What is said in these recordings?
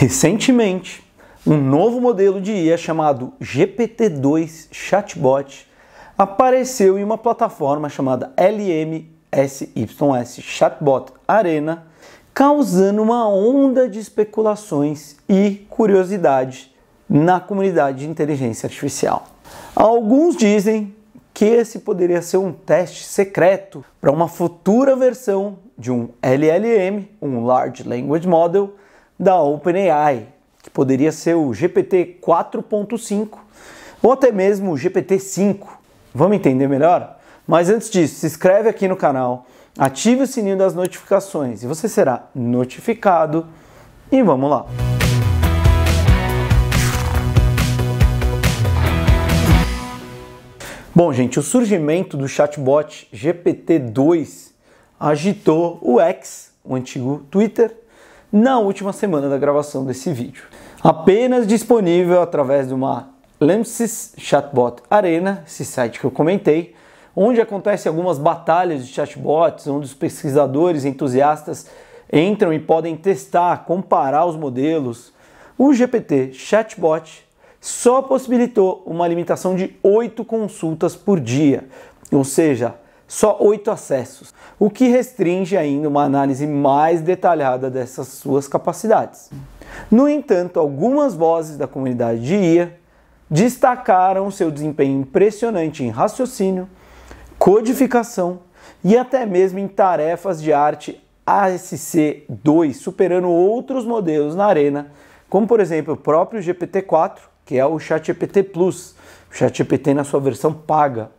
Recentemente, um novo modelo de IA chamado GPT-2 Chatbot apareceu em uma plataforma chamada LMSYS Chatbot Arena, causando uma onda de especulações e curiosidade na comunidade de inteligência artificial. Alguns dizem que esse poderia ser um teste secreto para uma futura versão de um LLM, um Large Language Model, da OpenAI, que poderia ser o GPT 4.5 ou até mesmo o GPT 5. Vamos entender melhor? Mas antes disso, se inscreve aqui no canal, ative o sininho das notificações e você será notificado. E vamos lá! Bom, gente, o surgimento do chatbot GPT-2 agitou o X, o antigo Twitter, na última semana da gravação desse vídeo. Apenas disponível através de uma Lemsys Chatbot Arena, esse site que eu comentei, onde acontecem algumas batalhas de chatbots, onde os pesquisadores entusiastas entram e podem testar, comparar os modelos. O GPT Chatbot só possibilitou uma limitação de 8 consultas por dia, ou seja, só oito acessos, o que restringe ainda uma análise mais detalhada dessas suas capacidades. No entanto, algumas vozes da comunidade de IA destacaram seu desempenho impressionante em raciocínio, codificação e até mesmo em tarefas de arte ASC2, superando outros modelos na arena, como por exemplo o próprio GPT-4, que é o ChatGPT Plus, o ChatGPT na sua versão paga,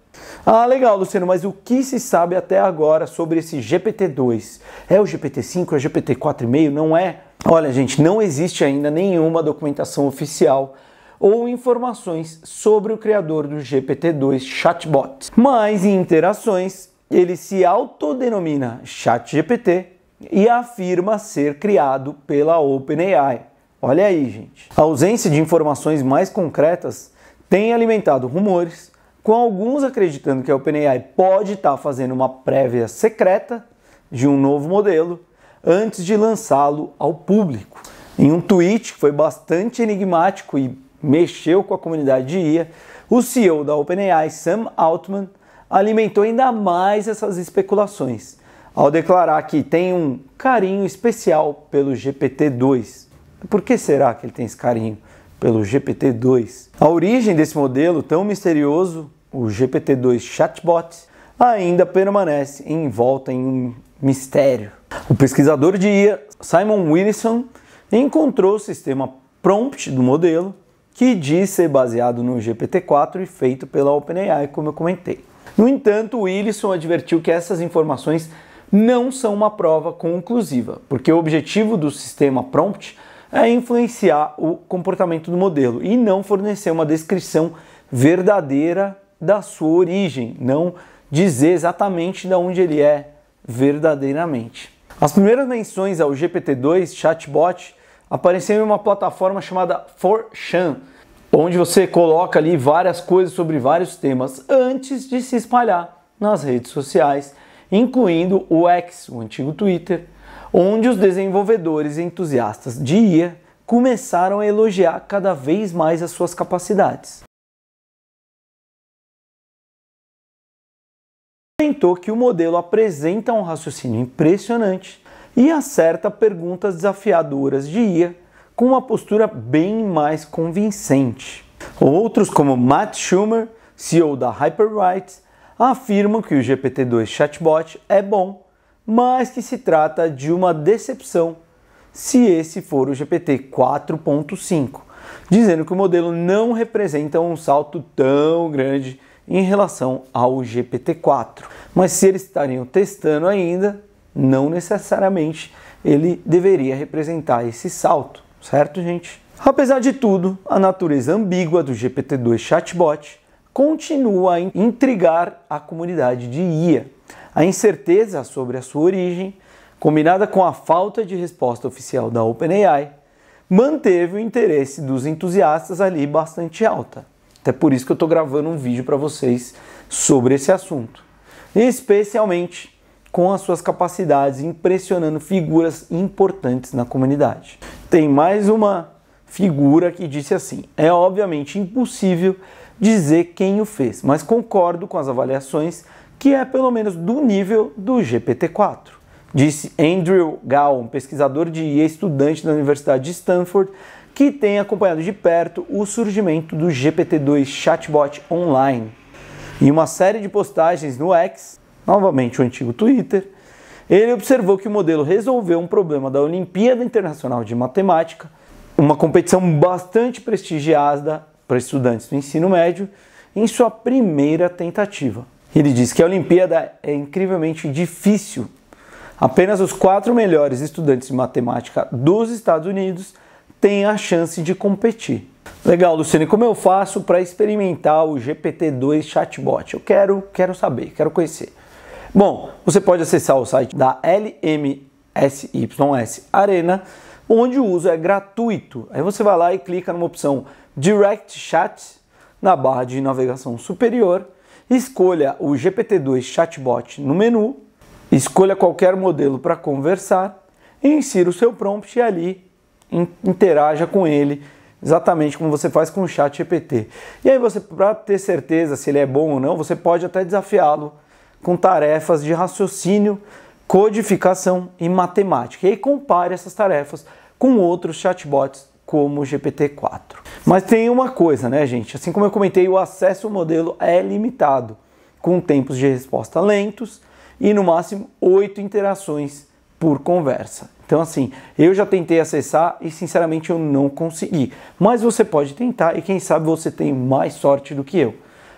ah, legal, Luciano, mas o que se sabe até agora sobre esse GPT-2? É o GPT-5? É o GPT-4,5? Não é? Olha, gente, não existe ainda nenhuma documentação oficial ou informações sobre o criador do GPT-2 chatbot. Mas em interações, ele se autodenomina ChatGPT e afirma ser criado pela OpenAI. Olha aí, gente. A ausência de informações mais concretas tem alimentado rumores com alguns acreditando que a OpenAI pode estar tá fazendo uma prévia secreta de um novo modelo antes de lançá-lo ao público. Em um tweet que foi bastante enigmático e mexeu com a comunidade de IA, o CEO da OpenAI, Sam Altman, alimentou ainda mais essas especulações ao declarar que tem um carinho especial pelo GPT-2. Por que será que ele tem esse carinho? pelo GPT-2. A origem desse modelo tão misterioso, o GPT-2 chatbot, ainda permanece envolta em um mistério. O pesquisador de IA Simon Wilson encontrou o sistema prompt do modelo, que diz ser baseado no GPT-4 e feito pela OpenAI, como eu comentei. No entanto, Wilson advertiu que essas informações não são uma prova conclusiva, porque o objetivo do sistema prompt é influenciar o comportamento do modelo e não fornecer uma descrição verdadeira da sua origem, não dizer exatamente de onde ele é verdadeiramente. As primeiras menções ao GPT-2 chatbot apareceram em uma plataforma chamada 4chan, onde você coloca ali várias coisas sobre vários temas antes de se espalhar nas redes sociais, incluindo o X, o antigo Twitter, onde os desenvolvedores entusiastas de IA começaram a elogiar cada vez mais as suas capacidades. Comentou que o modelo apresenta um raciocínio impressionante e acerta perguntas desafiadoras de IA com uma postura bem mais convincente. Outros, como Matt Schumer, CEO da HyperWrite, afirmam que o GPT-2 chatbot é bom, mas que se trata de uma decepção se esse for o GPT 4.5, dizendo que o modelo não representa um salto tão grande em relação ao GPT-4. Mas se eles estariam testando ainda, não necessariamente ele deveria representar esse salto, certo, gente? Apesar de tudo, a natureza ambígua do GPT-2 chatbot continua a intrigar a comunidade de IA. A incerteza sobre a sua origem, combinada com a falta de resposta oficial da OpenAI, manteve o interesse dos entusiastas ali bastante alta. Até por isso que eu estou gravando um vídeo para vocês sobre esse assunto. especialmente com as suas capacidades impressionando figuras importantes na comunidade. Tem mais uma figura que disse assim: é obviamente impossível dizer quem o fez, mas concordo com as avaliações que é pelo menos do nível do GPT-4. Disse Andrew Gall, um pesquisador de e estudante da Universidade de Stanford, que tem acompanhado de perto o surgimento do GPT-2 chatbot online. Em uma série de postagens no X, novamente o antigo Twitter, ele observou que o modelo resolveu um problema da Olimpíada Internacional de Matemática, uma competição bastante prestigiada para estudantes do ensino médio, em sua primeira tentativa. Ele diz que a Olimpíada é incrivelmente difícil. Apenas os quatro melhores estudantes de matemática dos Estados Unidos têm a chance de competir. Legal, Luciane, como eu faço para experimentar o GPT-2 chatbot? Eu quero, quero saber, quero conhecer. Bom, você pode acessar o site da LMSYS Arena, onde o uso é gratuito. Aí você vai lá e clica numa opção Direct Chat na barra de navegação superior Escolha o GPT-2 Chatbot no menu, escolha qualquer modelo para conversar, insira o seu prompt e ali interaja com ele, exatamente como você faz com o Chat GPT. E aí você, para ter certeza se ele é bom ou não, você pode até desafiá-lo com tarefas de raciocínio, codificação e matemática. E aí compare essas tarefas com outros chatbots como o GPT-4. Mas tem uma coisa, né, gente? Assim como eu comentei, o acesso ao modelo é limitado, com tempos de resposta lentos e no máximo oito interações por conversa. Então, assim, eu já tentei acessar e sinceramente eu não consegui. Mas você pode tentar e quem sabe você tem mais sorte do que eu.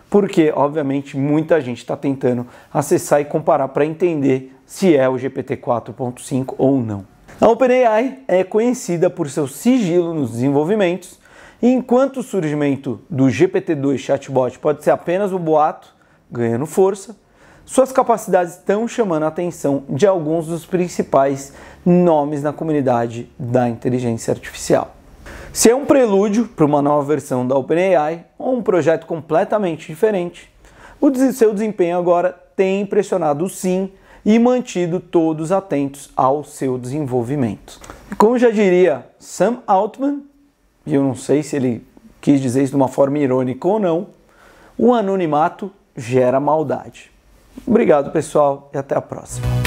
Porque, obviamente, muita gente está tentando acessar e comparar para entender se é o GPT 4.5 ou não. A OpenAI é conhecida por seu sigilo nos desenvolvimentos e enquanto o surgimento do GPT-2 chatbot pode ser apenas um boato, ganhando força, suas capacidades estão chamando a atenção de alguns dos principais nomes na comunidade da inteligência artificial. Se é um prelúdio para uma nova versão da OpenAI ou um projeto completamente diferente, o seu desempenho agora tem impressionado sim e mantido todos atentos ao seu desenvolvimento. Como já diria Sam Altman, e eu não sei se ele quis dizer isso de uma forma irônica ou não, o anonimato gera maldade. Obrigado, pessoal, e até a próxima.